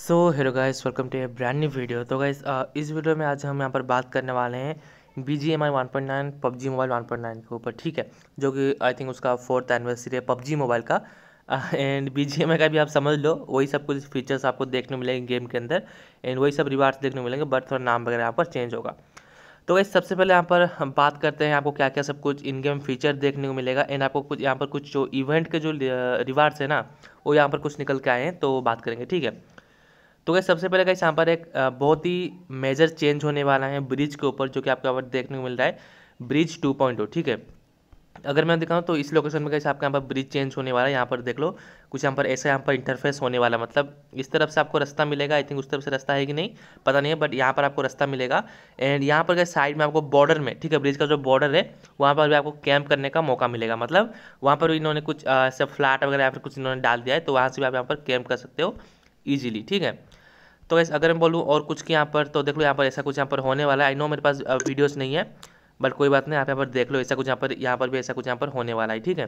so hello guys welcome to a brand new video तो guys uh, इस वीडियो में आज हम यहाँ पर बात करने वाले हैं B G M I one point nine PUBG mobile one point nine के ऊपर ठीक है जो कि आई थिंक उसका फोर्थ एनिवर्सरी है पबजी मोबाइल का and B G M I का भी आप समझ लो वही सब कुछ फीचर्स आपको देखने मिलेंगे गेम के अंदर एंड वही सब रिवार्ड्स देखने मिलेंगे बट थोड़ा नाम वगैरह यहाँ पर चेंज होगा तो गाइस सबसे पहले यहाँ पर हम बात करते हैं आपको क्या क्या सब कुछ इन गेम फीचर देखने को मिलेगा एंड आपको कुछ यहाँ पर कुछ जो इवेंट के जो रिवार्ड्स uh, है ना वो यहाँ पर कुछ निकल के आए हैं तो बात करेंगे ठीक है तो क्या सबसे पहले कहीं यहाँ पर एक बहुत ही मेजर चेंज होने वाला है ब्रिज के ऊपर जो कि आपको यहाँ पर देखने को मिल रहा है ब्रिज टू पॉइंट हो ठीक है अगर मैं दिखाऊं तो इस लोकेशन में कैसे आपके यहाँ पर ब्रिज चेंज होने वाला है यहाँ पर देख लो कुछ यहाँ पर ऐसा यहाँ पर इंटरफेस होने वाला मतलब इस तरफ से आपको रास्ता मिलेगा आई थिंक उस तरफ से रास्ता है कि नहीं पता नहीं है बट यहाँ पर आपको रास्ता मिलेगा एंड यहाँ पर क्या साइड में आपको बॉर्डर में ठीक है ब्रिज का जो बॉर्डर है वहाँ पर भी आपको कैंप करने का मौका मिलेगा मतलब वहाँ पर भी इन्होंने कुछ ऐसे फ्लैट वगैरह या फिर कुछ इन्होंने डाल दिया है तो वहाँ से भी आप यहाँ पर कैंप कर सकते हो ईजिली ठीक है तो वैसे अगर मैं बोलूँ और कुछ के यहाँ पर तो देख लो यहाँ पर ऐसा कुछ यहाँ पर होने वाला है आई नो मेरे पास वीडियोस नहीं है बट कोई बात नहीं आप यहाँ पर देख लो ऐसा कुछ यहाँ पर यहाँ पर भी ऐसा कुछ यहाँ पर होने वाला है ठीक है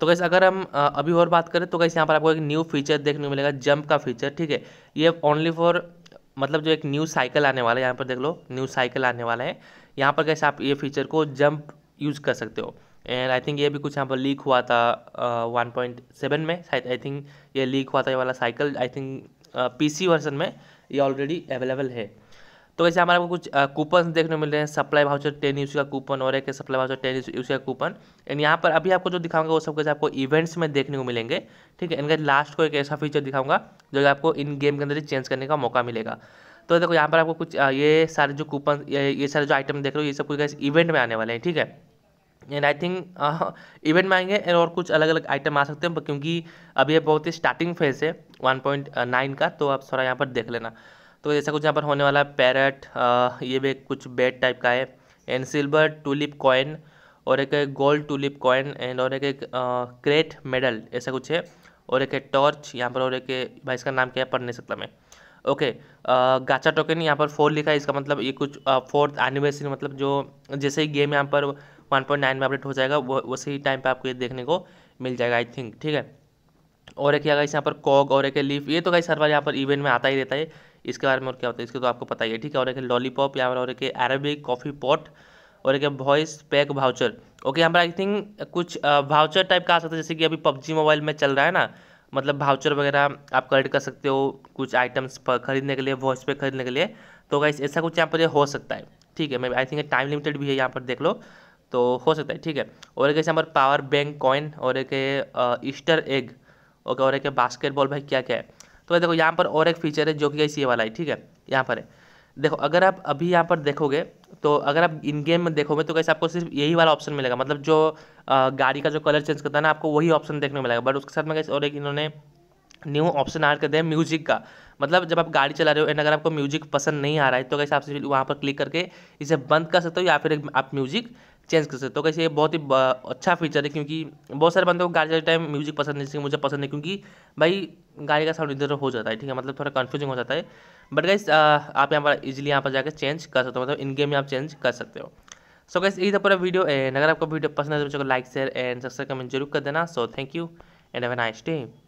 तो वैसे अगर हम अभी और बात करें तो कैसे यहाँ पर आपको एक न्यू फीचर देखने को मिलेगा जंप का फीचर ठीक है ये ओनली फॉर मतलब जो एक न्यू साइकिल आने वाला है यहाँ पर देख लो न्यू साइकिल आने वाला है यहाँ पर कैसे आप ये फीचर को जंप यूज़ कर सकते हो एंड आई थिंक ये भी कुछ यहाँ पर लीक हुआ था वन पॉइंट सेवन में शायद आई थिंक ये लीक हुआ था ये वाला cycle I think C version में ये ऑलरेडी अवेलेबल है तो वैसे हमारे आपको कुछ कूपन देखने मिल रहे हैं सप्लाई भाउचर टेन यूसी का कूपन और एक सप्लाई भाउचर टेन यूसी का कूपन एंड यहाँ पर अभी आपको जो दिखाऊंगा वो सब कैसे आपको इवेंट्स में देखने को मिलेंगे ठीक है इनका लास्ट को एक ऐसा फीचर दिखाऊंगा जो आपको इन गेम के अंदर ही चेंज करने का मौका मिलेगा तो देखो यहाँ पर आपको कुछ ये सारे जो कूपन ये, ये सारे जो आइटम देख रहे हो ये सब कुछ इवेंट में आने वाले हैं ठीक है एंड आई थिंक इवेंट में आएंगे एंड और कुछ अलग अलग आइटम आ सकते हैं क्योंकि अभी ये बहुत ही स्टार्टिंग फेज है वन पॉइंट नाइन का तो आप थोड़ा यहाँ पर देख लेना तो जैसा कुछ यहाँ पर होने वाला है पैरट uh, ये भी कुछ बेड टाइप का है एंड सिल्वर टूलिप कॉइन और एक गोल्ड टूलिप कॉइन एंड और एक एक क्रेट मेडल ऐसा कुछ है और एक है टॉर्च यहाँ पर और एक भाई इसका नाम क्या है पढ़ नहीं सकता मैं ओके गाचा टोकन यहाँ पर फोर लिखा है इसका मतलब ये कुछ फोर्थ uh, एनिवर्सरी मतलब जो जैसे ही गेम यहाँ पर वन पॉइंट नाइन में अपडेट हो जाएगा वो उसी टाइम पर आपको ये देखने को मिल जाएगा आई थिंक ठीक है और एक है यहाँ पर कॉग और एक है लीफ ये तो गाइस हर बार यहाँ पर इवेंट में आता ही रहता है इसके बारे में और क्या होता है इसके तो आपको पता ही है ठीक है और एक लॉलीपॉप यहाँ पर और एक अरेबिक कॉफ़ी पॉट और एक वॉइस पैक भाउचर ओके यहाँ पर आई थिंक कुछ भाउचर टाइप का आ सकता है जैसे कि अभी पबजी मोबाइल में चल रहा है ना मतलब भाउचर वगैरह आप कलेक्ट कर सकते हो कुछ आइटम्स पर खरीदने के लिए वॉइस पैक खरीदने के लिए तो गाइस ऐसा कुछ यहाँ पर हो सकता है ठीक है मैं आई थिंक टाइम लिमिटेड भी है यहाँ पर देख लो तो हो सकता है ठीक है और एक हमारे पावर बैंक कॉइन और एक ईस्टर एग ओके और एक बास्केटबॉल भाई क्या क्या है तो भाई देखो यहाँ पर और एक फीचर है जो कि ये वाला है ठीक है यहाँ पर है देखो अगर आप अभी यहाँ पर देखोगे तो अगर आप इन गेम में देखोगे तो कैसे आपको सिर्फ यही वाला ऑप्शन मिलेगा मतलब जो आ, गाड़ी का जो कलर चेंज करता है ना आपको वही ऑप्शन देखने को मिलेगा बट उसके साथ में कैसे और एक इन्होंने न्यू ऑप्शन ऐड कर दिया है म्यूजिक का मतलब जब आप गाड़ी चला रहे हो एंड अगर आपको म्यूजिक पसंद नहीं आ रहा है तो कैसे आप वहाँ पर क्लिक करके इसे बंद कर सकते हो या फिर आप म्यूजिक चेंज कर सकते हो तो कैसे ये बहुत ही अच्छा फीचर है क्योंकि बहुत सारे बंदों को गाड़ी चलाते टाइम म्यूजिक पसंद है मुझे पसंद है क्योंकि भाई गाड़ी का साउंड इधर हो जाता है ठीक है मतलब थोड़ा कन्फ्यूजिंग हो जाता है बट गाइस आप यहाँ पर इजीली यहाँ पर जाकर चेंज कर सकते हो मतलब इन गेम में आप चेंज कर सकते हो सो गाइस यही था पूरा वीडियो एंड अगर आपको वीडियो पसंद है तो like share and subscribe comment जरूर कर देना so thank you and have a nice day